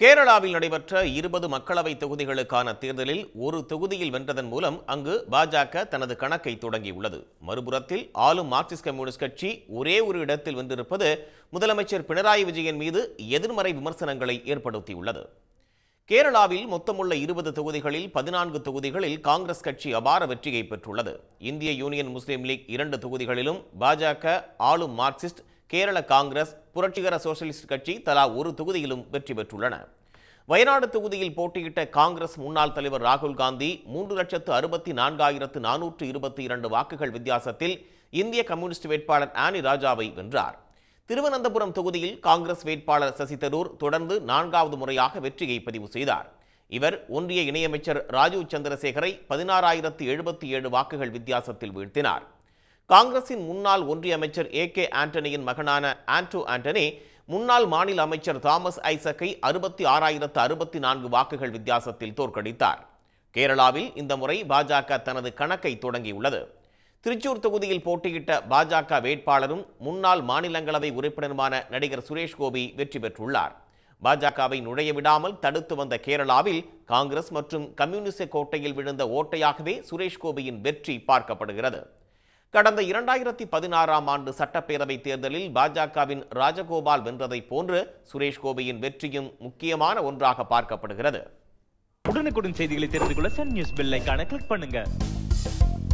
கேரளாவில் நடைபெற்ற இருபது மக்களவை தொகுதிகளுக்கான தேர்தலில் ஒரு தொகுதியில் வென்றதன் மூலம் அங்கு பாஜக தனது கணக்கை தொடங்கியுள்ளது மறுபுறத்தில் ஆளும் மார்க்சிஸ்ட் கம்யூனிஸ்ட் கட்சி ஒரே ஒரு இடத்தில் வென்றிருப்பது முதலமைச்சர் பினராயி விஜயன் மீது எதிர்மறை விமர்சனங்களை ஏற்படுத்தியுள்ளது கேரளாவில் மொத்தமுள்ள இருபது தொகுதிகளில் பதினான்கு தொகுதிகளில் காங்கிரஸ் கட்சி அபார வெற்றியை பெற்றுள்ளது இந்திய யூனியன் முஸ்லீம் லீக் இரண்டு தொகுதிகளிலும் பாஜக ஆளும் மார்க்சிஸ்ட் கேரள காங்கிரஸ் புரட்சிகர சோசியலிஸ்ட் கட்சி தலா ஒரு தொகுதியிலும் வெற்றி பெற்றுள்ளன வயநாடு தொகுதியில் போட்டியிட்ட காங்கிரஸ் முன்னாள் தலைவர் ராகுல் காந்தி மூன்று லட்சத்து அறுபத்தி நான்காயிரத்து நானூற்று இருபத்தி இரண்டு வாக்குகள் வித்தியாசத்தில் இந்திய கம்யூனிஸ்ட் வேட்பாளர் ஆனி ராஜாவை வென்றார் திருவனந்தபுரம் தொகுதியில் காங்கிரஸ் வேட்பாளர் சசி தரூர் தொடர்ந்து நான்காவது முறையாக வெற்றியை பதிவு செய்தார் இவர் ஒன்றிய இணையமைச்சர் ராஜீவ் சந்திரசேகரை பதினாறாயிரத்து எழுபத்தி ஏழு வாக்குகள் வித்தியாசத்தில் வீழ்த்தினார் காங்கிரசின் முன்னாள் ஒன்றிய அமைச்சர் ஏ கே ஆண்டனியின் மகனான ஆண்டோ ஆண்டனி முன்னாள் மாநில அமைச்சர் தாமஸ் ஐசக்கை அறுபத்தி ஆறாயிரத்து அறுபத்தி நான்கு வாக்குகள் வித்தியாசத்தில் தோற்கடித்தார் கேரளாவில் இந்த முறை பாஜக தனது கணக்கை தொடங்கியுள்ளது திருச்சூர் தொகுதியில் போட்டியிட்ட பாஜக வேட்பாளரும் முன்னாள் மாநிலங்களவை உறுப்பினருமான நடிகர் சுரேஷ் கோபி வெற்றி பெற்றுள்ளார் பாஜகவை நுழைய விடாமல் தடுத்து வந்த கேரளாவில் காங்கிரஸ் மற்றும் கம்யூனிஸ்ட் கோட்டையில் விழுந்த ஓட்டையாகவே சுரேஷ் கோபியின் வெற்றி பார்க்கப்படுகிறது கடந்த இரண்டாயிரத்தி பதினாறாம் ஆண்டு சட்டப்பேரவை தேர்தலில் பாஜகவின் ராஜகோபால் வென்றதைப் போன்று சுரேஷ் கோபியின் வெற்றியும் முக்கியமான ஒன்றாக பார்க்கப்படுகிறது உடனுக்குடன் செய்திகளை தெரிந்து கொள்ள சன் நியூஸ் பெல் கிளிக் பண்ணுங்க